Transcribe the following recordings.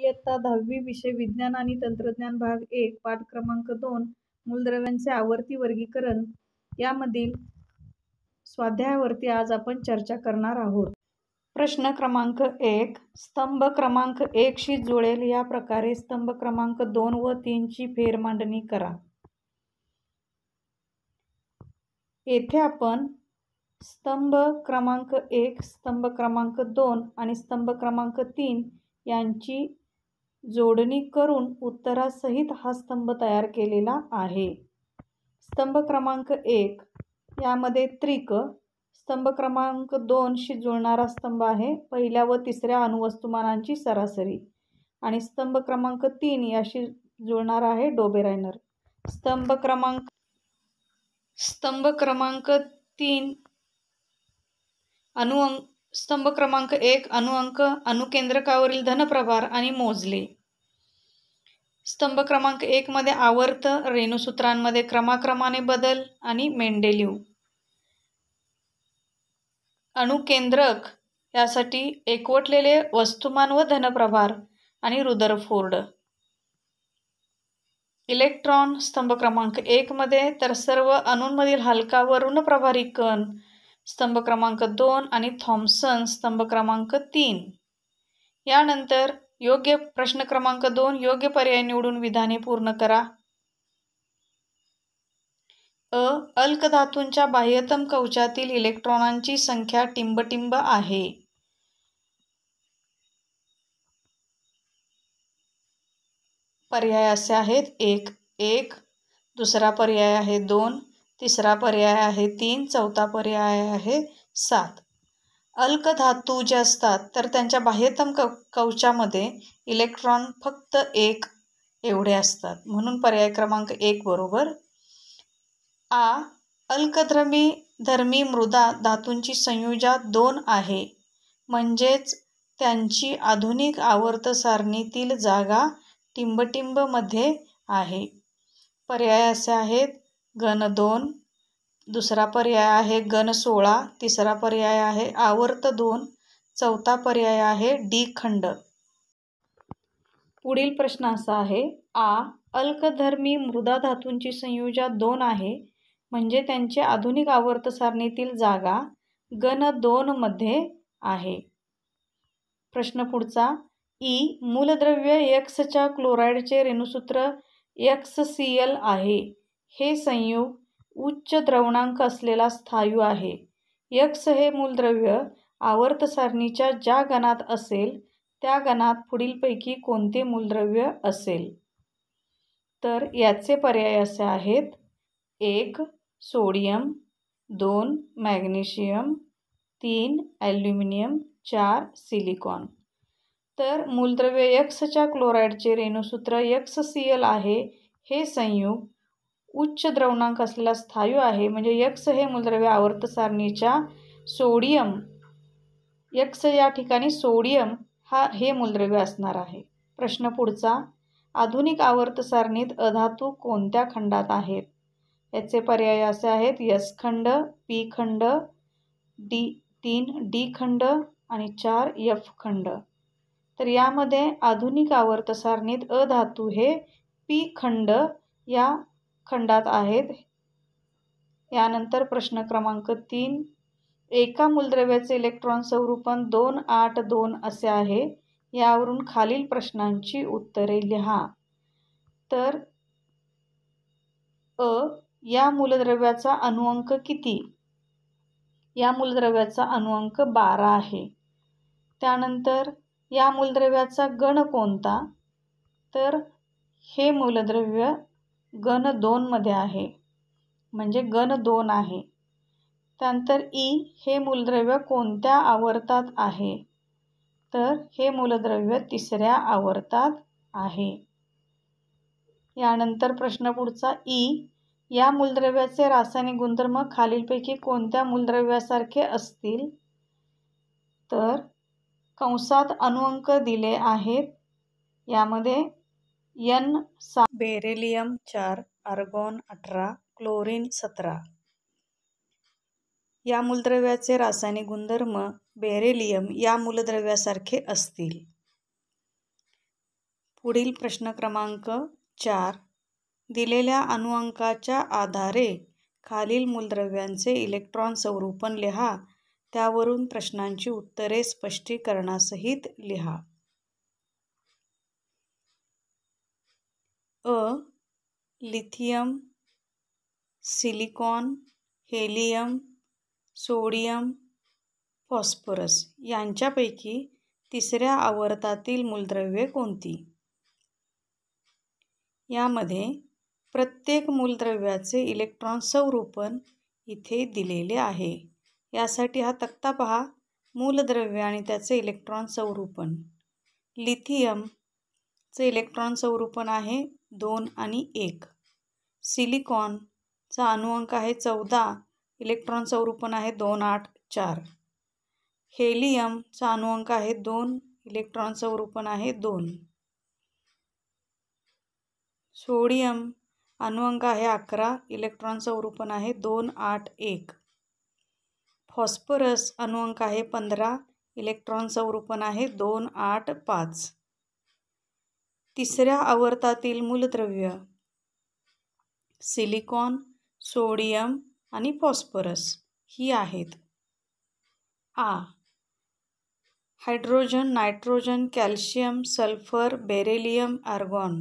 इयत्ता दहावी विषय विज्ञान आणि तंत्रज्ञान भाग एक पाठ क्रमांक दोन मूलद्रव्यांचे आवर्ती वर्गीकरण यामधील स्वाध्यायावरती आज आपण चर्चा करणार आहोत प्रश्न क्रमांक एक स्तंभ क्रमांक एकशी जुळेल या प्रकारे स्तंभ क्रमांक दोन व तीनची फेरमांडणी करा येथे आपण स्तंभ क्रमांक एक स्तंभ क्रमांक दोन आणि स्तंभ क्रमांक तीन यांची जोडणी करून उत्तरासहित हा स्तंभ तयार केलेला आहे स्तंभ क्रमांक एक यामध्ये त्रिक स्तंभ क्रमांक दोनशी जुळणारा स्तंभ आहे पहिल्या व तिसऱ्या अणुवस्तुमानांची सरासरी आणि स्तंभ क्रमांक तीन याशी जुळणार आहे डोबेरायनर स्तंभ क्रमांक स्तंभ क्रमांक तीन अणुअंक स्तंभ क्रमांक एक अणुअंक अणुकेंद्रकावरील धनप्रभार आणि मोजले स्तंभ क्रमांक एकमध्ये आवर्त रेणूसूत्रांमध्ये क्रमाक्रमाने बदल आणि मेंडेल्यू अणुकेंद्रक यासाठी एकवटलेले वस्तुमान व धनप्रभार आणि फोर्ड इलेक्ट्रॉन स्तंभ क्रमांक मध्ये तर सर्व अणूंमधील हलका व प्रभारी कण स्तंभ क्रमांक दोन आणि थॉम्सन स्तंभ क्रमांक तीन यानंतर योग्य प्रश्न क्रमांक दोन योग्य पर्याय निवडून विधाने पूर्ण करा अ धातूंच्या बाह्यतम कवचातील इलेक्ट्रॉनांची संख्या टिंबटिंब आहे पर्याय असे आहेत एक एक दुसरा पर्याय आहे दोन तिसरा पर्याय आहे तीन चौथा पर्याय आहे सात अल्कधातू जे असतात तर त्यांच्या बाह्यतम कवचामध्ये इलेक्ट्रॉन फक्त एक एवढे असतात म्हणून पर्याय क्रमांक एक बरोबर आ अल्कधर्मी धर्मी मृदा धातूंची संयुजा दोन आहे म्हणजेच त्यांची आधुनिक आवर्त सारणीतील जागा टिंबटिंबमध्ये आहे पर्याय असे आहेत गण दोन दुसरा पर्याय आहे गण सोळा तिसरा पर्याय आहे आवर्त दोन चौथा पर्याय आहे डी खंड पुढील प्रश्न असा आहे आ अल्कधर्मी मृदा धातूंची संयुजा दोन आहे म्हणजे त्यांचे आधुनिक आवर्त सारणीतील जागा गण दोनमध्ये आहे प्रश्न पुढचा ई मूलद्रव्य एक्सच्या क्लोराईडचे रेणुसूत्र एक्स सी एल आहे हे संयुग उच्च द्रवणांक असलेला स्थायू आहे. यक्स हे मूलद्रव्य आवर्तसारणीच्या ज्या गणात असेल त्या गणात पुढीलपैकी कोणते मूलद्रव्य असेल? तर याचे पर्याय असे आहेत: एक सोडियम दोन मॅग्नेशियम तीन ॲल्युमिनियम चार सिलिकॉन तर मूलद्रव्य यक्सच्या क्लोराईडचे सी एल आहे. हे संयुग उच्च द्रवणांक असलेला स्थायू आहे म्हणजे यक्स हे मूलद्रव्य आवर्त सारणीच्या सोडियम यक्स या ठिकाणी सोडियम हा हे मूलद्रव्य असणार आहे प्रश्न पुढचा आधुनिक आवर्त सारणीत अधातू कोणत्या खंडात आहेत याचे पर्याय असे आहेत यस खंड पी खंड डी तीन डी खंड आणि चार यफ खंड तर यामध्ये आधुनिक आवर्त सारणीत अधातू हे पी खंड या खंडात आहेत यानंतर प्रश्न क्रमांक तीन एका मूलद्रव्याचे इलेक्ट्रॉन स्वरूपण दोन आठ दोन असे आहे यावरून खालील प्रश्नांची उत्तरे लिहा तर अ या मूलद्रव्याचा अणुअंक किती या मूलद्रव्याचा अनुअंक बारा आहे त्यानंतर या मूलद्रव्याचा गण कोणता तर हे मूलद्रव्य गण दोनमध्ये आहे म्हणजे गण दोन आहे त्यानंतर ई हे मूलद्रव्य कोणत्या आवर्तात आहे तर हे मूलद्रव्य तिसऱ्या आवर्तात आहे यानंतर प्रश्न पुढचा ई या मूलद्रव्याचे रासायनिक गुणधर्म खालीलपैकी कोणत्या मूलद्रव्यासारखे असतील तर कंसात अणुअंक दिले आहेत यामध्ये यन सा बेरेलियम चार आर्गॉन अठरा क्लोरीन सतरा या मूलद्रव्याचे रासायनिक गुणधर्म बेरेलियम या मूलद्रव्यासारखे असतील पुढील प्रश्न क्रमांक चार दिलेल्या अनुअंकाच्या आधारे खालील मूलद्रव्यांचे इलेक्ट्रॉन स्वरूपण लिहा त्यावरून प्रश्नांची उत्तरे स्पष्टीकरणासहित लिहा अ lithium silicon helium sodium phosphorus यांच्यापैकी तिसऱ्या आवर्तातील मूलद्रव्ये कोणती यामध्ये प्रत्येक मूलद्रव्याचे इलेक्ट्रॉन संरूपण इथे दिलेले आहे यासाठी हा तक्ता पहा मूलद्रव्य आणि त्याचे इलेक्ट्रॉन संरूपण लिथियम चे इलेक्ट्रॉन स्वरूपण आहे दोन आणि एक सिलिकॉनचा अणुअंक आहे चौदा इलेक्ट्रॉन स्वरूपण आहे दोन आठ चार हेलियमचा अणुअंक आहे दोन इलेक्ट्रॉन स्वरूपण आहे दोन सोडियम अणुअंक आहे अकरा इलेक्ट्रॉन स्वरूपण आहे दोन आठ एक फॉस्फरस अणुअंक आहे पंधरा इलेक्ट्रॉन संरूपण आहे दोन आठ पाच तिसऱ्या आवर्तातील मूलद्रव्य सिलिकॉन सोडियम आणि फॉस्फरस ही आहेत आ hydrogen nitrogen calcium sulphur beryllium argon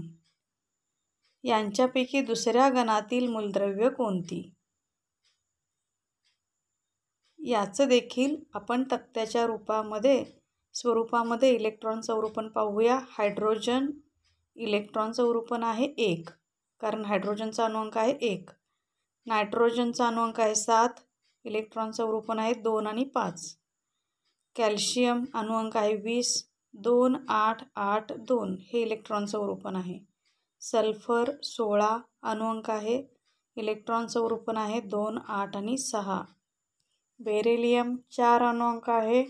यांच्यापैकी दुसऱ्या गणातील मूलद्रव्य कोणती याचं देखील आपण तक्त्याच्या रूपामध्ये स्वरूपामध्ये इलेक्ट्रॉन संरूपण पाहूया हायड्रोजन इलेक्ट्रॉनचं निरूपण आहे एक कारण हायड्रोजनचा अणुअंक आहे एक नायट्रोजनचा अणुअंक आहे सात इलेक्ट्रॉनचं निरूपण आहे दोन आणि पाच कॅल्शियम अणुअंक आहे वीस दोन आठ आठ दोन हे इलेक्ट्रॉनचं निरूपण आहे सल्फर सोळा अणुअंक आहे इलेक्ट्रॉनचं निरूपण आहे दोन आठ आणि सहा बेरेलियम चार अणुअंक आहे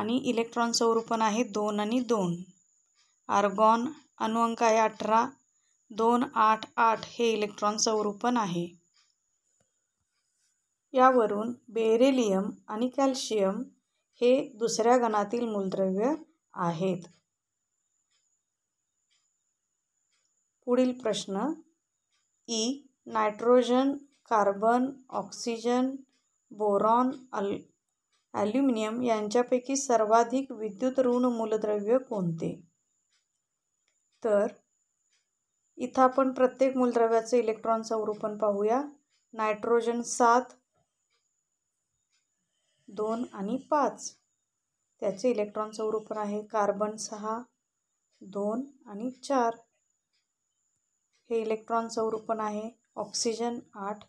आणि इलेक्ट्रॉनचं निरूपण आहे दोन आणि दोन आर्गॉन अनुअंक आहे अठरा दोन आठ आठ हे इलेक्ट्रॉन संरूपण आहे यावरून बेरेलियम आणि कॅल्शियम हे दुसऱ्या गणातील मूलद्रव्य आहेत पुढील प्रश्न ई e, nitrogen carbon oxygen boron अल ॲल्युमिनियम यांच्यापैकी सर्वाधिक विद्युत ऋण मूलद्रव्य कोणते तर इथं आपण प्रत्येक मूलद्रव्याचं इलेक्ट्रॉन संरूपण पाहूया नायट्रोजन सात दोन आणि पाच त्याचे इलेक्ट्रॉन संरूपण आहे कार्बन सहा दोन आणि चार हे इलेक्ट्रॉन संरूपण आहे ऑक्सिजन आठ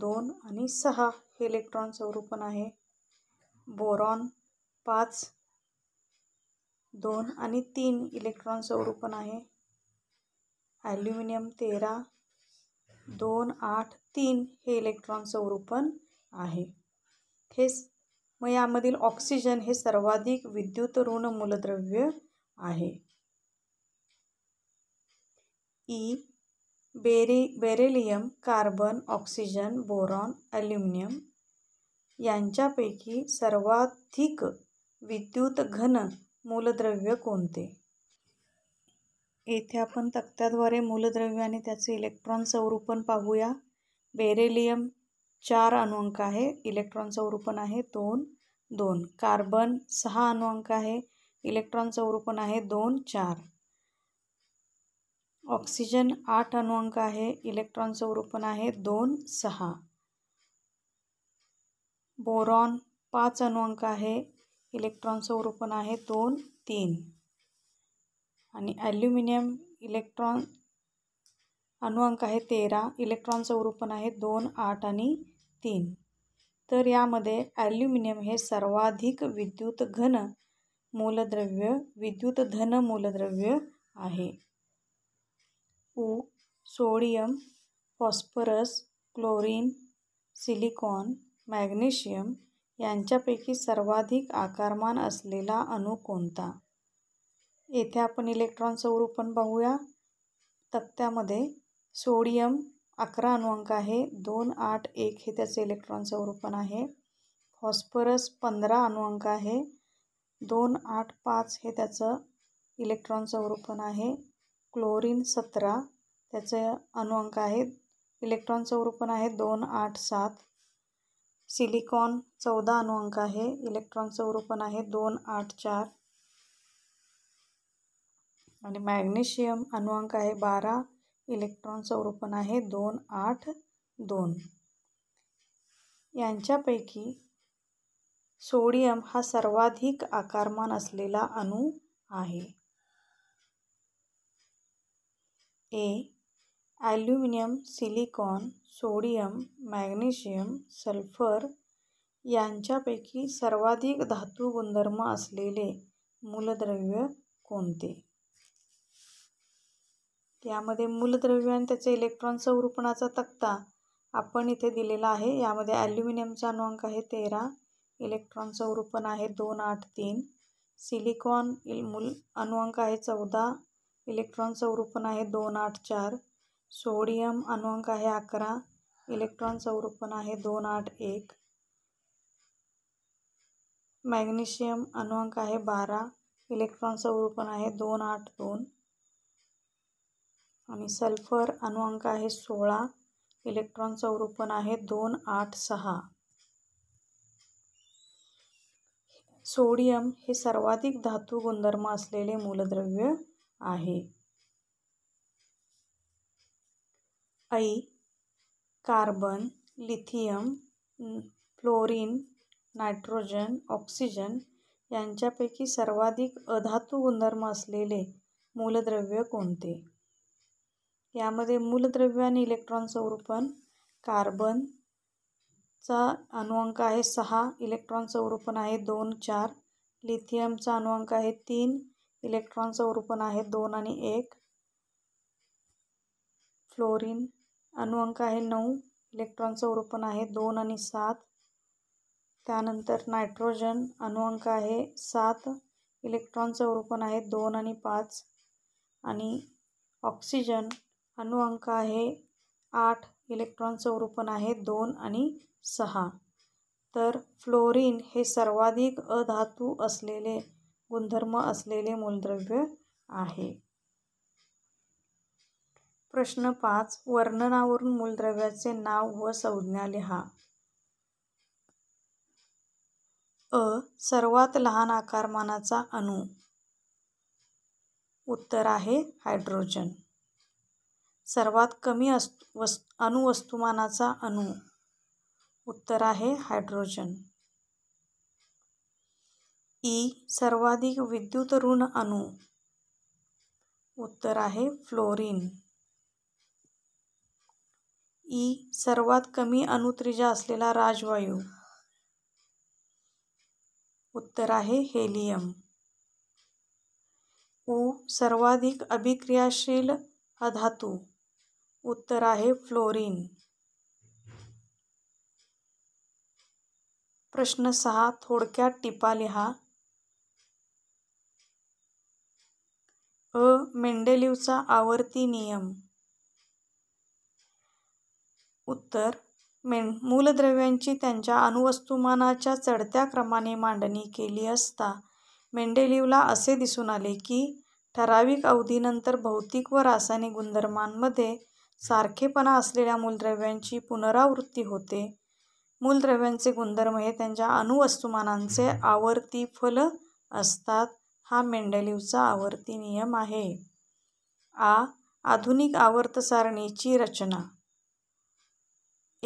दोन आणि सहा हे इलेक्ट्रॉन संरूपण आहे बोरॉन पाच दोन आणि तीन इलेक्ट्रॉन स्वरूपण आहे ॲल्युमिनियम तेरा दोन आठ तीन हे इलेक्ट्रॉन स्वरूपण आहे हे मग यामधील ऑक्सिजन हे सर्वाधिक विद्युत ऋण मूलद्रव्य आहे ई बेरी beryllium carbon oxygen boron aluminium यांच्यापैकी सर्वाधिक विद्युत घन मूलद्रव्य कोणते येथे आपण तक्त्याद्वारे मूलद्रव्य आणि त्याचे इलेक्ट्रॉन स्वरूपण पाहूया बेरेलियम चार अणुअंक आहे इलेक्ट्रॉन स्वरूपण आहे दोन दोन कार्बन सहा अणुअंक आहे इलेक्ट्रॉन स्वरूपण आहे दोन चार ऑक्सिजन आठ अणुअंक आहे इलेक्ट्रॉन स्वरूपण आहे दोन सहा बोरॉन पाच अणुअंक आहे इलेक्ट्रॉन स्वरूपण आहे दोन तीन आणि ॲल्युमिनियम इलेक्ट्रॉन अणुअंक आहे तेरा इलेक्ट्रॉन स्वरूपण आहे दोन आठ आणि तीन तर यामध्ये ॲल्युमिनियम हे सर्वाधिक विद्युत घन मूलद्रव्य विद्युत धन मूलद्रव्य आहे उ sodium phosphorus chlorine silicon magnesium यांच्यापैकी सर्वाधिक आकारमान असलेला अणू कोणता येथे आपण इलेक्ट्रॉन स्वरूपण पाहूया तक्त्यामध्ये सोडियम अकरा अणुअंक आहे दोन आठ एक हे त्याचे इलेक्ट्रॉन स्वरूपण आहे फॉस्फरस पंधरा अणुअंक आहे दोन आठ पाच हे त्याचं इलेक्ट्रॉन स्वरूपण आहे क्लोरीन सतरा त्याचे अणुअंक आहेत इलेक्ट्रॉन स्वरूपण आहे दोन आठ सात सिलिकॉन चौदा अणुअंक आहे इलेक्ट्रॉन स्वरूपण आहे दोन आठ चार आणि मॅग्नेशियम अणुअंक आहे बारा इलेक्ट्रॉन स्वरूपण आहे दोन आठ दोन यांच्यापैकी सोडियम हा सर्वाधिक आकारमान असलेला अणू आहे ए aluminium silicon sodium magnesium sulphur यांच्यापैकी सर्वाधिक धातू गुणधर्म असलेले मूलद्रव्य कोणते यामध्ये मूलद्रव्य आणि त्याचे इलेक्ट्रॉन संरूपणाचा तक्ता आपण इथे दिलेला आहे यामध्ये ॲल्युमिनियमचा अणुअंक आहे तेरा इलेक्ट्रॉन संरूपण आहे दोन आठ तीन सिलिकॉन इल मूल अणुअंक आहे चौदा इलेक्ट्रॉन संरूपण आहे दोन आठ चार सोडियम अणुअंक आहे अकरा इलेक्ट्रॉन चौरपण आहे दोन आठ एक मॅग्नेशियम अणुअंक आहे बारा इलेक्ट्रॉन चौरपण आहे दोन आठ दोन आणि सल्फर अणुअंक आहे सोळा इलेक्ट्रॉन संरूपण आहे दोन आठ सहा सोडियम हे सर्वाधिक धातू गुणधर्म असलेले मूलद्रव्य आहे ऐ carbon lithium fluorine nitrogen oxygen यांच्यापैकी सर्वाधिक अधातू गुणधर्म असलेले मूलद्रव्य कोणते यामध्ये मूलद्रव्य आणि इलेक्ट्रॉन स्वरूपण कार्बनचा अणुअंक आहे सहा इलेक्ट्रॉन स्वरूपण आहे दोन चार लिथियमचा अणुअंक आहे तीन इलेक्ट्रॉन स्वरूपण आहे दोन आणि एक फ्लोरीन अणुअंक आहे नऊ इलेक्ट्रॉनचं ओरोपण आहे दोन आणि सात त्यानंतर नायट्रोजन अणुअंक आहे सात इलेक्ट्रॉनचं ओरोपण आहे दोन आणि पाच आणि ऑक्सिजन अणुअंक आहे आठ इलेक्ट्रॉनचं ओरोपण आहे दोन आणि सहा तर फ्लोरीन हे सर्वाधिक अधातू असलेले गुणधर्म असलेले मूलद्रव्य आहे प्रश्न पाच वर्णनावरून मूलद्रव्याचे नाव व संज्ञा लिहा अ सर्वात लहान आकारमानाचा अणु उत्तर आहे हायड्रोजन सर्वात कमी अस् वस् अणुवस्तुमानाचा अणु उत्तर आहे हायड्रोजन ई सर्वाधिक विद्युत ऋण अणु उत्तर आहे फ्लोरीन ई सर्वात कमी अनुत्रिजा असलेला राजवायू उत्तर आहे हेलियम उ सर्वाधिक अभिक्रियाशील अधातू उत्तर आहे फ्लोरीन प्रश्न सहा थोडक्यात टिपा लिहा अ मेंडेलिवचा आवर्ती नियम उत्तर मेन मूलद्रव्यांची त्यांच्या अणुवस्तुमानाच्या चढत्या क्रमाने मांडणी केली असता मेंडेलिवला असे दिसून आले की ठराविक अवधीनंतर भौतिक व रासायनिक गुणधर्मांमध्ये सारखेपणा असलेल्या मूलद्रव्यांची पुनरावृत्ती होते मूलद्रव्यांचे गुणधर्म हे त्यांच्या अणुवस्तुमानांचे आवर्ती फल असतात हा मेंडेलिवचा आवर्ती नियम आहे आ आधुनिक आवर्तसारणीची रचना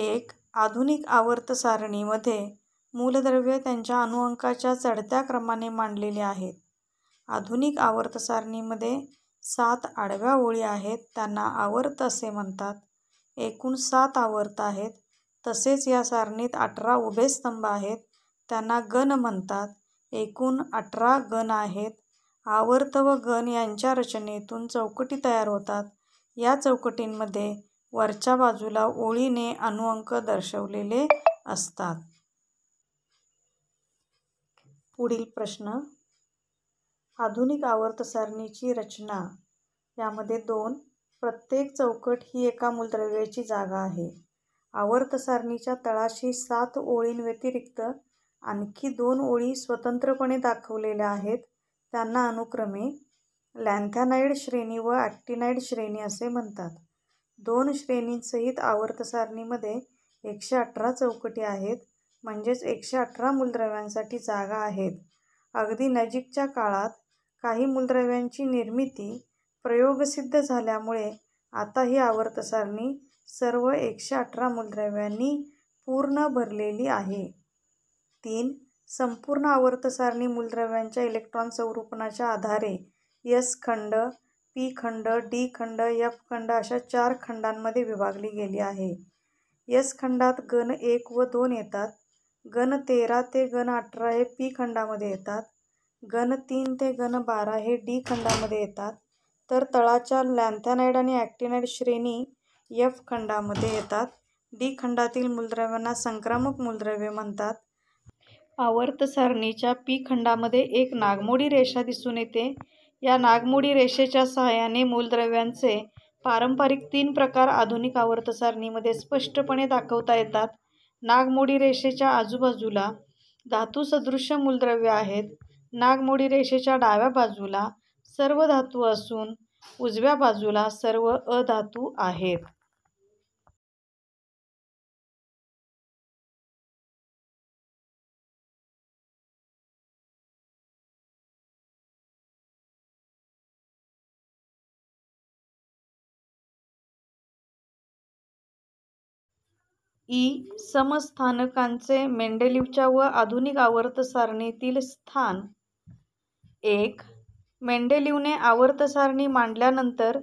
एक आधुनिक आवर्त सारणीमध्ये मूलद्रव्ये त्यांच्या अनुअंकाच्या चढत्या क्रमाने मांडलेले आहेत. आधुनिक आवर्त सारणीमध्ये सात आडव्या ओळी आहेत त्यांना आवर्त असे म्हणतात. एकूण सात आवर्त आहेत. तसेच या सारणीत अठरा उभे स्तंभ आहेत त्यांना गण म्हणतात. एकूण अठरा गण आहेत. आवर्त व गण यांच्या रचनेतून चौकटी तयार होतात. या चौकटींमध्ये वरच्या बाजूला ओळीने अनुअंक दर्शवलेले असतात. पुढील प्रश्न आधुनिक आवर्तसारणीची रचना यामध्ये दोन प्रत्येक चौकट ही एका मूलद्रव्याची जागा आहे. आवर्तसारणीच्या तळाशी सात ओळींव्यतिरिक्त आणखी दोन ओळी स्वतंत्रपणे दाखवलेल्या आहेत. त्यांना अनुक्रमे लँथॅनाईड श्रेणी व ॲक्टिनाइड श्रेणी असे म्हणतात. दोन श्रेणींसहित आवर्त सारणीमध्ये एकशे अठरा चौकटी आहेत म्हणजेच एकशे अठरा मूलद्रव्यांसाठी जागा आहेत अगदी नजीकच्या काळात काही मूलद्रव्यांची निर्मिती प्रयोगसिद्ध झाल्यामुळे आता ही आवर्त सारणी सर्व एकशे अठरा मूलद्रव्यांनी पूर्ण भरलेली आहे तीन संपूर्ण आवर्त सारणी मूलद्रव्यांच्या इलेक्ट्रॉन संरूपणाच्या आधारे यस खंड पी खंड डी खंड एफ खंड अशा चार खंडांमध्ये विभागली गेली आहे यस खंडात गण एक व दोन येतात गण तेरा ते गण अठरा हे पी खंडामध्ये येतात गण तीन ते गण बारा हे डी खंडामध्ये येतात तर तळाच्या लॅन्थॅनाईड आणि ॲक्टिनाईड श्रेणी एफ खंडामध्ये येतात डी खंडातील मूलद्रव्यांना संक्रामक मूलद्रव्ये म्हणतात आवर्त सारणीच्या पी खंडामध्ये एक नागमोडी रेषा दिसून येते या नागमोडी रेषेच्या सहाय्याने मूलद्रव्यांचे पारंपरिक तीन प्रकार आधुनिक आवर्तसारणीमध्ये स्पष्टपणे दाखवता येतात नागमोडी रेषेच्या आजूबाजूला धातूसदृश्य मूलद्रव्य आहेत नागमोडी रेषेच्या डाव्या बाजूला सर्व धातू असून उजव्या बाजूला सर्व अधातू आहेत ई समस्थानकांचे मेंडेलिवच्या व आधुनिक आवर्त सारणीतील स्थान एक मेंडेलिवने आवर्त सारणी मांडल्यानंतर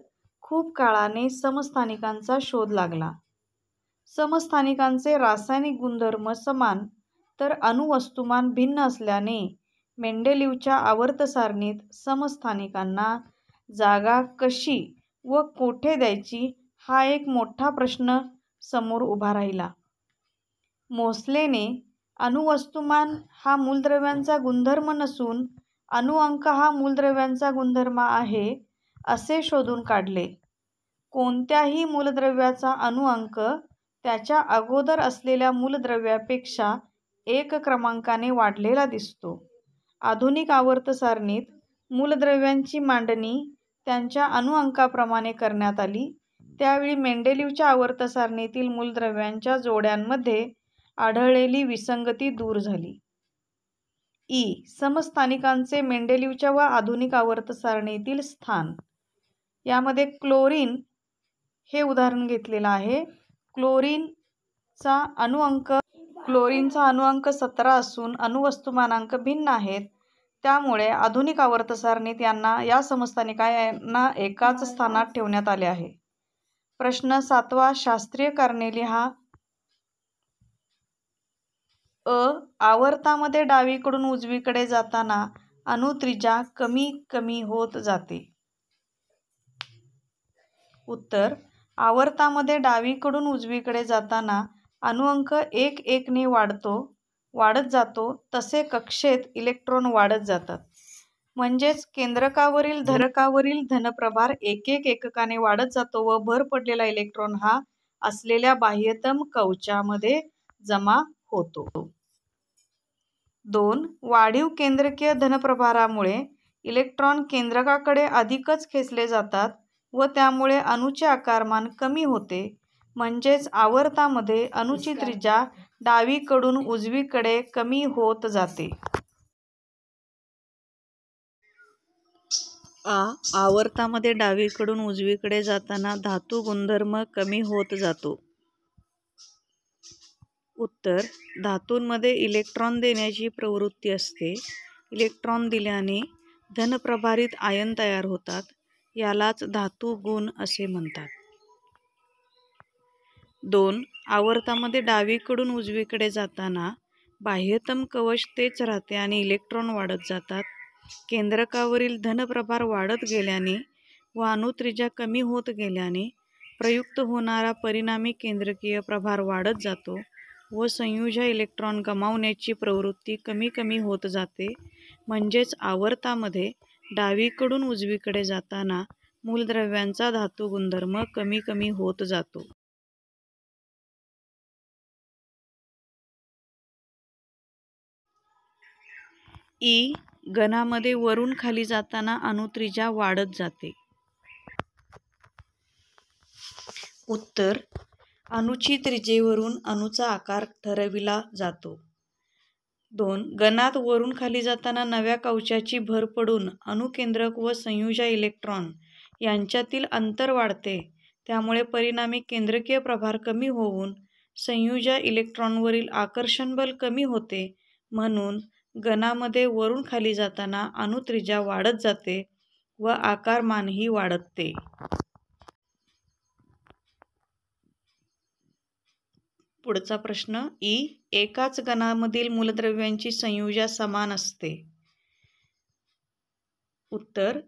खूप काळाने समस्थानिकांचा शोध लागला समस्थानिकांचे रासायनिक गुणधर्म समान तर अणुवस्तुमान भिन्न असल्याने मेंडेलिवच्या आवर्त सारणीत समस्थानिकांना जागा कशी व कोठे द्यायची हा एक मोठा प्रश्न समोर उभा राहिला मोसलेने अणुवस्तुमान हा मूलद्रव्यांचा गुणधर्म नसून अणुअंक हा मूलद्रव्यांचा गुणधर्म आहे असे शोधून काढले कोणत्याही मूलद्रव्याचा अणुअंक त्याच्या अगोदर असलेल्या मूलद्रव्यापेक्षा एक क्रमांकाने वाढलेला दिसतो आधुनिक आवर्त सारणीत मूलद्रव्यांची मांडणी त्यांच्या अणुअंकाप्रमाणे करण्यात आली त्यावेळी मेंडेलिवच्या आवर्त सारणीतील मूलद्रव्यांच्या जोड्यांमध्ये आढळलेली विसंगती दूर झाली ई समस्थानिकांचे मेंडेलिवच्या व आधुनिक आवर्त सारणीतील स्थान यामध्ये क्लोरीन हे उदाहरण घेतलेलं आहे क्लोरीनचा अणुअंक क्लोरीनचा अणुअंक सतरा असून अणुवस्तुमानांक भिन्न आहेत त्यामुळे आधुनिक आवर्त सारणीत यांना या समस्थानिकांना एकाच स्थानात ठेवण्यात आले आहे प्रश्न सातवा शास्त्रीय कारणेली हा अ आवर्तामध्ये डावीकडून उजवीकडे जाताना अनुत्रिजा कमी कमी होत जाते उत्तर आवर्तामध्ये डावीकडून उजवीकडे जाताना अणुअंक एक एकने वाढतो वाढत जातो तसे कक्षेत इलेक्ट्रॉन वाढत जातात म्हणजेच केंद्रकावरील धरकावरील धनप्रभार एक एक एककाने वाढत जातो व भर पडलेला इलेक्ट्रॉन हा असलेल्या बाह्यतम कवचामध्ये जमा होतो दोन वाढीव केंद्रकीय धनप्रभारामुळे इलेक्ट्रॉन केंद्रकाकडे अधिकच खेचले जातात व त्यामुळे अणूचे आकारमान कमी होते म्हणजेच आवर्तामध्ये अणूची त्रिजा डावीकडून उजवीकडे कमी होत जाते आ आवर्तामध्ये डावीकडून उजवीकडे जाताना धातू गुणधर्म कमी होत जातो उत्तर धातूंमध्ये इलेक्ट्रॉन देण्याची प्रवृत्ती असते इलेक्ट्रॉन दिल्याने धनप्रभारित आयन तयार होतात यालाच धातू गुण असे म्हणतात दोन आवर्तामध्ये डावीकडून उजवीकडे जाताना बाह्यतम कवच तेच राहते आणि इलेक्ट्रॉन वाढत जातात केंद्रकावरील धनप्रभार वाढत गेल्याने व अणुत्रिजा कमी होत गेल्याने प्रयुक्त होणारा परिणामी केंद्रकीय प्रभार वाढत जातो व संयुजा इलेक्ट्रॉन गमावण्याची प्रवृत्ती कमी कमी होत जाते म्हणजेच आवर्तामध्ये डावीकडून उजवीकडे जाताना मूलद्रव्यांचा धातू गुणधर्म कमी कमी होत जातो ई गणामध्ये वरून खाली जाताना अणुत्रिजा वाढत जाते उत्तर अणूची त्रिजेवरून अणूचा आकार ठरविला जातो दोन गणात वरून खाली जाताना नव्या कवचाची भर पडून अणुकेंद्रक व संयुजा इलेक्ट्रॉन यांच्यातील अंतर वाढते त्यामुळे परिणामी केंद्रकीय प्रभार कमी होऊन संयुजा इलेक्ट्रॉनवरील आकर्षण बल कमी होते म्हणून गणामध्ये वरून खाली जाताना अणुत्रिजा वाढत जाते व आकारमानही वाढते पुढचा प्रश्न ई एकाच गणामधील मूलद्रव्यांची संयुजा समान असते उत्तर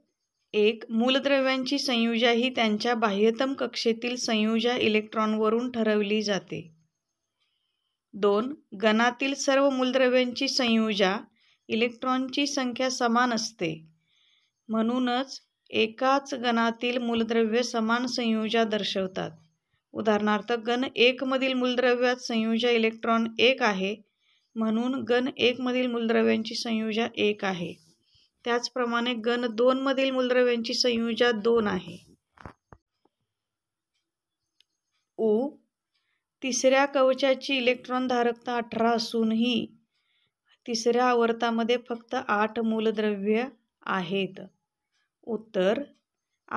एक मूलद्रव्यांची संयुजा ही त्यांच्या बाह्यतम कक्षेतील संयुजा इलेक्ट्रॉनवरून ठरवली जाते दोन गणातील सर्व मूलद्रव्यांची संयुजा इलेक्ट्रॉनची संख्या समान असते म्हणूनच एकाच गणातील मूलद्रव्य समान संयुजा दर्शवतात उदाहरणार्थ गण एकमधील मूलद्रव्यात संयुजा इलेक्ट्रॉन एक आहे म्हणून गण एकमधील मूलद्रव्यांची संयुजा एक आहे त्याचप्रमाणे गण दोनमधील मूलद्रव्यांची संयुजा दोन आहे उ तिसऱ्या कवचाची इलेक्ट्रॉन धारकता अठरा असूनही तिसऱ्या आवर्तामध्ये फक्त आठ मूलद्रव्य आहेत उत्तर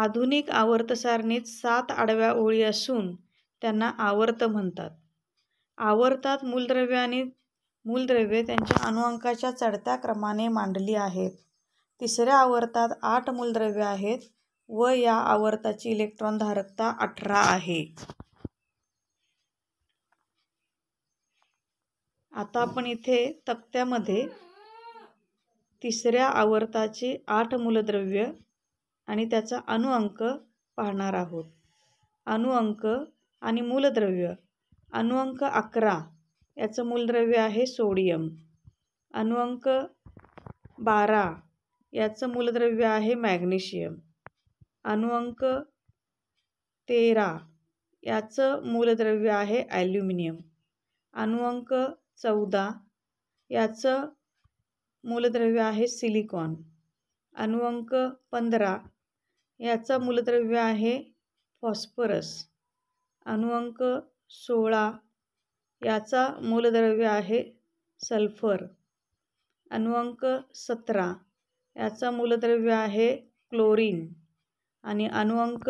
आधुनिक आवर्तसारणीत सात आडव्या ओळी असून त्यांना आवर्त म्हणतात आवर्तात मूलद्रव्य आणि मूलद्रव्ये त्यांच्या अणुअंकाच्या चढत्या क्रमाने मांडली आहेत तिसऱ्या आवर्तात आठ मूलद्रव्ये आहेत व या आवर्ताची इलेक्ट्रॉन धारकता अठरा आहे आता आपण इथे तक्त्यामध्ये तिसऱ्या आवर्ताचे आठ मूलद्रव्य आणि त्याचा अणुअंक पाहणार आहोत अणुअंक आणि मूलद्रव्य अणुअंक अकरा याचं मूलद्रव्य आहे सोडियम अनुअंक बारा याचं मूलद्रव्य आहे मॅग्नेशियम अनुअंक तेरा याचं मूलद्रव्य आहे ॲल्युमिनियम अणुअंक चौदा याचं मूलद्रव्य आहे सिलिकॉन अणुअंक पंधरा याचं मूलद्रव्य आहे फॉस्फरस अणुअंक सोळा याचा मूलद्रव्य आहे सल्फर अणुअंक सतरा याचा मूलद्रव्य आहे क्लोरीन आणि अणुअंक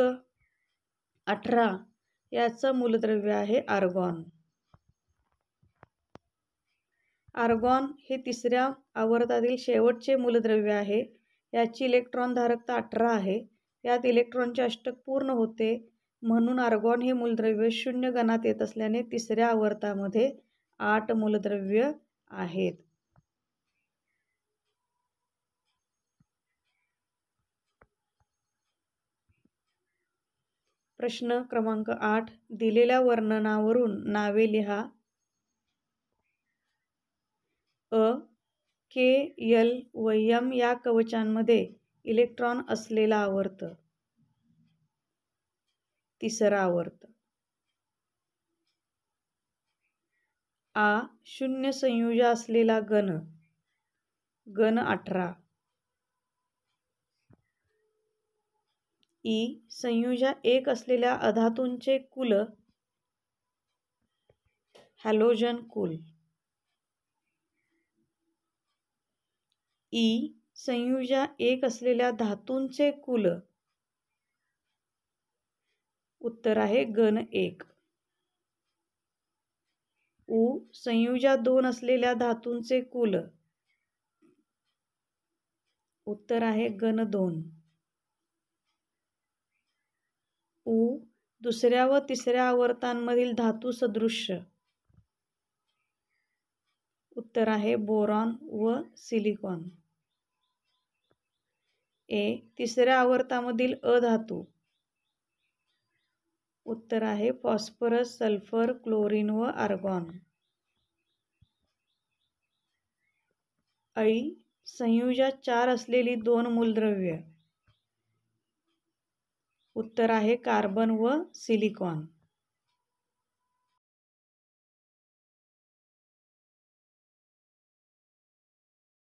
अठरा याचं मूलद्रव्य आहे आर्गॉन आर्गॉन हे तिसऱ्या आवर्तातील शेवटचे मूलद्रव्य आहे याची इलेक्ट्रॉन धारकता अठरा आहे यात इलेक्ट्रॉनचे अष्टक पूर्ण होते म्हणून आर्गॉन हे मूलद्रव्य शून्य गणात येत असल्याने तिसऱ्या आवर्तामध्ये आठ मूलद्रव्य आहेत प्रश्न क्रमांक आठ दिलेल्या वर्णनावरून नावे लिहा अ के एल व यम या कवचांमध्ये इलेक्ट्रॉन असलेला आवर्त तिसरं आवर्त आ शून्य संयुज असलेला गण गण अठरा ई संयुजा एक असलेल्या अधातूंचे कुल हॅलोजन कुल ई संयुजा एक असलेल्या धातूंचे कुल उत्तर आहे गण एक उ संयुजा दोन असलेल्या धातूंचे कुल उत्तर आहे गण दोन उ दुसऱ्या व तिसऱ्या आवर्तांमधील धातू सदृश्य उत्तर आहे बोरॉन व सिलिकॉन ए तिसऱ्या आवर्तामधील अधातू उत्तर आहे फॉस्फरस सल्फर क्लोरीन व आर्गॉन ऐ संयुजात चार असलेली दोन मूलद्रव्य उत्तर आहे कार्बन व सिलिकॉन